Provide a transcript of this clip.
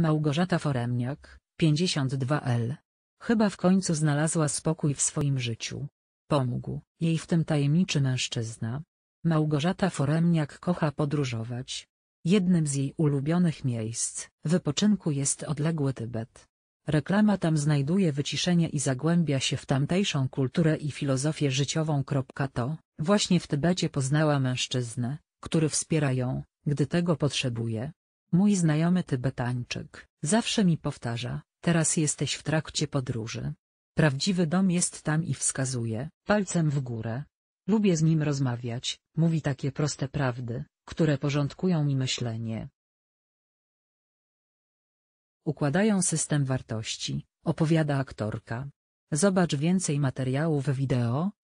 Małgorzata Foremniak, 52L. Chyba w końcu znalazła spokój w swoim życiu. Pomógł jej w tym tajemniczy mężczyzna. Małgorzata Foremniak kocha podróżować. Jednym z jej ulubionych miejsc wypoczynku jest odległy Tybet. Reklama tam znajduje wyciszenie i zagłębia się w tamtejszą kulturę i filozofię życiową. To właśnie w Tybecie poznała mężczyznę, który wspiera ją, gdy tego potrzebuje. Mój znajomy Tybetańczyk zawsze mi powtarza, teraz jesteś w trakcie podróży. Prawdziwy dom jest tam i wskazuje, palcem w górę. Lubię z nim rozmawiać, mówi takie proste prawdy, które porządkują mi myślenie. Układają system wartości, opowiada aktorka. Zobacz więcej materiałów wideo,